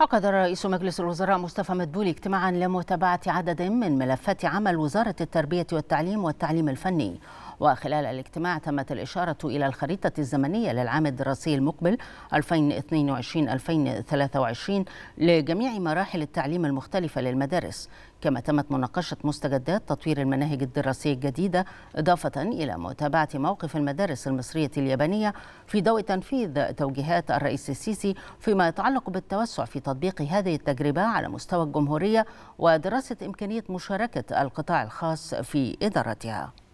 عقد رئيس مجلس الوزراء مصطفى مدبولي اجتماعا لمتابعة عدد من ملفات عمل وزارة التربية والتعليم والتعليم الفني وخلال الاجتماع تمت الإشارة إلى الخريطة الزمنية للعام الدراسي المقبل 2022-2023 لجميع مراحل التعليم المختلفة للمدارس كما تمت مناقشة مستجدات تطوير المناهج الدراسية الجديدة إضافة إلى متابعة موقف المدارس المصرية اليابانية في ضوء تنفيذ توجيهات الرئيس السيسي فيما يتعلق بالتوسع في تطبيق هذه التجربة على مستوى الجمهورية ودراسة إمكانية مشاركة القطاع الخاص في إدارتها